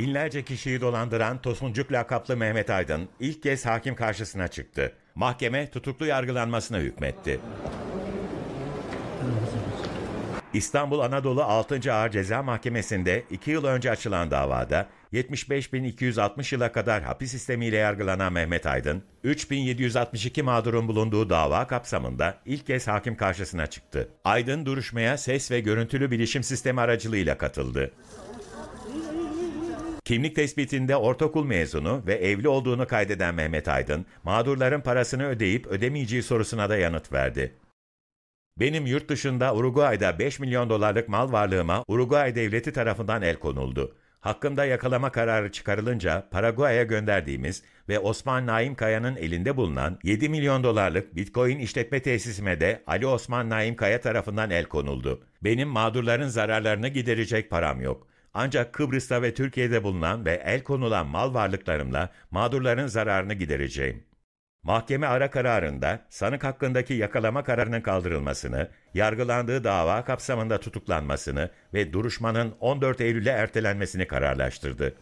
Binlerce kişiyi dolandıran Tosuncuk lakaplı Mehmet Aydın ilk kez hakim karşısına çıktı. Mahkeme tutuklu yargılanmasına hükmetti. İstanbul Anadolu 6. Ağır Ceza Mahkemesi'nde 2 yıl önce açılan davada 75.260 yıla kadar hapis sistemiyle yargılanan Mehmet Aydın, 3.762 mağdurun bulunduğu dava kapsamında ilk kez hakim karşısına çıktı. Aydın duruşmaya ses ve görüntülü bilişim sistemi aracılığıyla katıldı. Kimlik tespitinde ortaokul mezunu ve evli olduğunu kaydeden Mehmet Aydın, mağdurların parasını ödeyip ödemeyeceği sorusuna da yanıt verdi. Benim yurt dışında Uruguay'da 5 milyon dolarlık mal varlığıma Uruguay devleti tarafından el konuldu. Hakkımda yakalama kararı çıkarılınca Paraguay'a gönderdiğimiz ve Osman Naim Kaya'nın elinde bulunan 7 milyon dolarlık Bitcoin işletme tesisime de Ali Osman Naim Kaya tarafından el konuldu. Benim mağdurların zararlarını giderecek param yok. Ancak Kıbrıs'ta ve Türkiye'de bulunan ve el konulan mal varlıklarımla mağdurların zararını gidereceğim. Mahkeme ara kararında sanık hakkındaki yakalama kararının kaldırılmasını, yargılandığı dava kapsamında tutuklanmasını ve duruşmanın 14 Eylül'e ertelenmesini kararlaştırdı.